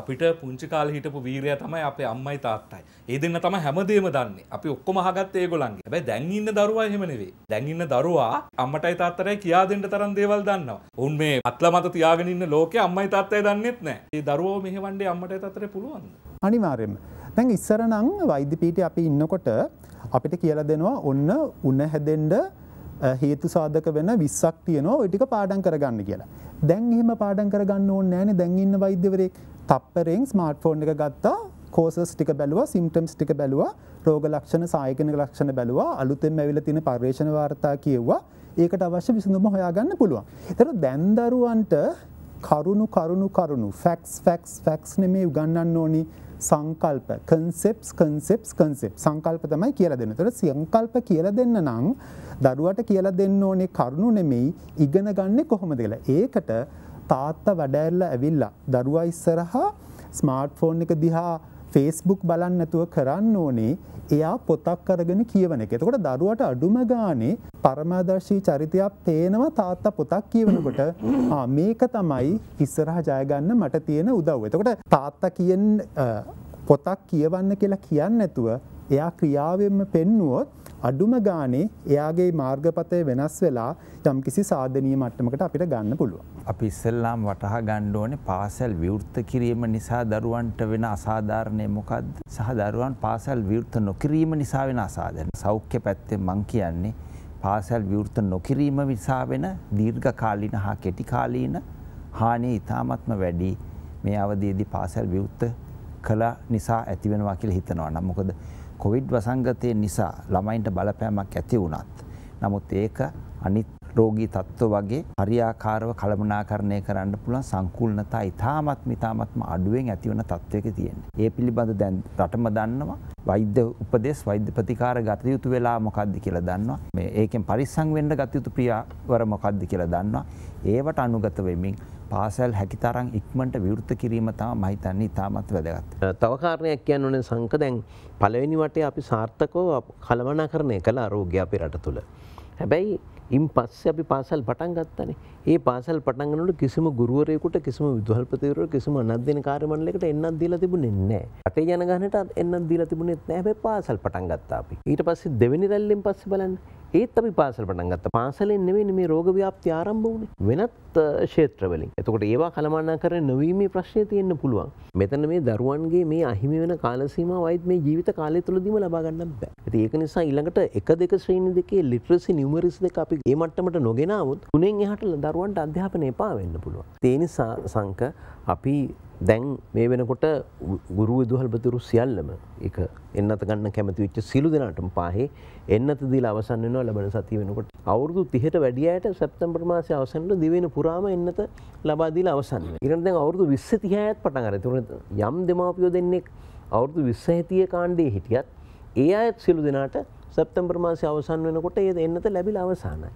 අපිට පුංචි කාලේ හිටපු වීරයා තමයි අපේ අම්මයි තාත්තයි. ඒ දෙන්න තමයි හැමදේම දන්නේ. අපි ඔක්කොම අහගත්තේ ඒගොල්ලන්ගේ. හැබැයි දැන් ඉන්න දරුවා එහෙම නෙවෙයි. දැන් ඉන්න දරුවා අම්මටයි තාත්තටයි කියා දෙන්න තරම් දේවල් දන්නවා. උන් මේ අත්ල මත තියාගෙන ඉන්න ලෝකේ අම්මයි තාත්තයි දන්නේත් නැහැ. ඒ දරුවෝ මෙහෙවන්නේ අම්මටයි තාත්තටයි පුළුවන්ද? අනිවාර්යයෙන්ම. දැන් ඉස්සර නම් වෛද්‍ය පීඨේ අපි ඉන්නකොට අපිට කියලා දෙනවා ඔන්න උණ හැදෙන්න හේතු සාධක වෙන විස්සක් තියනවා ඔටික පාඩන් කරගන්න කියලා. දැන් එහෙම පාඩන් කරගන්න ඕන්න ෑන දැන්ඉන්න වෛද්‍යවරෙක් තප්පරෙන් ස්මර්ට් ෆෝන් එක ගත්තා කෝසස් ටික බැලවා සිම්ටම්ස් ටික බැලවා රෝග ලක්ෂණ සායකන ලක්ෂණ බැලවා අලුතෙන් ඇවිල තින පර්ේෂණ වාර්තා කියව්වා ඒකට අවශ්‍ය විසඳම හොයාගන්න පුළුවන්. තර දැන්දරුවන්ට කරුණු කරුණු කරුණු ෆැක්ස් ෆැක්ස් ෆැක්ස් නෙමේ උගන්නන්න ඕනි සංකල්ප කන්සෙප්ස් කන්සෙප්ස් කන්සෙප් සංකල්ප තමයි කියල දෙන්න තොට සියංකල්ප කියල දෙන්න නං දරුවට කියලා දෙන්න ඕනේ කරුණු නෙමෙයි ඉගෙන ගන්නේ කොහොමද කියලා. ඒකට තාත්තා වැඩෑරලා ඇවිල්ලා දරුවා ඉස්සරහා ස්මාර්ට්ෆෝන් එක දිහා ෆේස්බුක් බලන්න නැතුව කරන්න ඕනේ එයා පොතක් අරගෙන කියවන එක. එතකොට දරුවට අඩුම ගානේ පරමාදර්ශී චරිතයක් පේනවා තාත්තා පොතක් කියවනකොට ආ මේක තමයි ඉස්සරහා ජය ගන්න මට තියෙන උදව්ව. එතකොට තාත්තා කියන පොතක් කියවන්න කියලා කියන්නේ නැතුව එයා ක්‍රියාවෙන්ම පෙන්නුවොත් අඩුම ගානේ එයාගේ මාර්ගපතය වෙනස් වෙලා යම් කිසි සාධනීය මට්ටමකට අපිට ගන්න පුළුවන්. අපි ඉස්සෙල්ලාම වටහා ගන්න ඕනේ පාසල් විවෘත කිරීම නිසා දරුවන්ට වෙන අසාධාරණය මොකද්ද? සහ දරුවන් පාසල් විවෘත නොකිරීම නිසා වෙන අසාධාරණ. සෞඛ්‍ය පැත්තෙන් මම කියන්නේ පාසල් විවෘත නොකිරීම නිසා වෙන දීර්ඝකාලීන හා කෙටිකාලීන හානිය ඉතාමත්ම වැඩි. මේ අවදීදී පාසල් විවෘත කළ නිසා ඇතිවෙනවා කියලා හිතනවා. නම් මොකද කොවිඩ් වසංගතය නිසා ළමයින්ට බලපෑමක් ඇති වුණත්. නමුත් ඒක අනිත් රෝගී තත්ත්ව වගේ හරියාකාරව කළමනාකරණය කරන්න පුළුවන් සංකූලනතා ඉතාමත් මිතාමත්ම අඩුවෙන් ඇතිවන තත්ත්වයක තියෙන්නේ. ඒ පිළිබඳ දැන් රටම දන්නවා වෛද්‍ය උපදෙස් වෛද්‍ය ප්‍රතිකාර ගත යුතු වෙලා මොකද්ද කියලා දන්නවා. මේ ඒකෙන් පරිස්සම් වෙන්න ගත යුතු ප්‍රියවර මොකද්ද කියලා දන්නවා. ඒවට අනුගත වෙමින් පාසැල් හැකිතරං ඉක්මට විවෘත කිරීම තම මහිතන්නේ ඉතාමත් වැදගත්. තවකාරණයක් කියන්න ඕන සංක දැන් පලවෙනි වටේ අපි සාර්ථකෝ කළමනා කරණය කළ රෝග්‍ය අපි රට තුළ. හැබැයි ඉන් පස්සේ අපි පාසල් පටන් ගත්තනේ. ඒ පාසල් පටන් ගන්නකොට කිසිම ගුරුවරයෙකුට කිසිම විදුහල්පතිවරයෙකුට කිසිම අනධ්‍යන කාර්යමණ්ඩලයකට එන්නක් දීලා තිබුණේ නැහැ. රටේ ජනගහනට එන්නක් දීලා තිබුණේ නැහැ. හැබැයි පාසල් පටන් ගත්තා අපි. ඊට පස්සේ දෙවෙනි රැල්ලෙන් පස්සේ බලන්න ඒත් අපි පාසල් පටන් ගත්තා. පාසලෙන් නෙවෙයි මේ රෝග ව්‍යාප්ති ආරම්භ වුණේ. වෙනත් ක්ෂේත්‍රවලින්. එතකොට ඒවා කළමනාකරණ නොවීමේ ප්‍රශ්නේ තියෙන්න පුළුවන්. මෙතන මේ දරුවන්ගේ මේ අහිමි වෙන කාල සීමාවයිත් මේ ජීවිත කාලය තුලදීම ලබා ගන්න බෑ. ඉතින් ඒක නිසා ඊළඟට 1 2 ශ්‍රේණි දෙකේ ලිටරසි නියුමරිස් දෙක අපි ඒ මට්ටමට නොගෙනාවත් තුනෙන් එහට දරුවන්ට අධ්‍යාපන එපා වෙන්න පුළුවන්. තේනිසා සංක අපි දැන් මේ වෙනකොට ගුරු විදුහල්පතිරු සියල්ලම එක එන්නත ගන්න කැමති වෙච්ච සිළු දෙනාටම පාහේ එන්නත දීලා අවසන් වෙනවා ලබන සතිය වෙනකොට අවුරුදු 30ට වැඩි අයට සැප්තැම්බර් මාසේ අවසන්ට දිවෙන පුරාම එන්නත ලබා දීලා අවසන් වෙනවා. ඊළඟ දැන් අවුරුදු 20 30ත් පටන් අර. ඒතකොට යම් දෙමාපියෝ දෙන්නේ අවුරුදු 20 30 කාණ්ඩයේ හිටියත් ඒ අයත් සිළු දෙනාට සැප්තැම්බර් මාසය අවසන් වෙනකොට ඒ එන්නත ලැබිලා අවසානයි.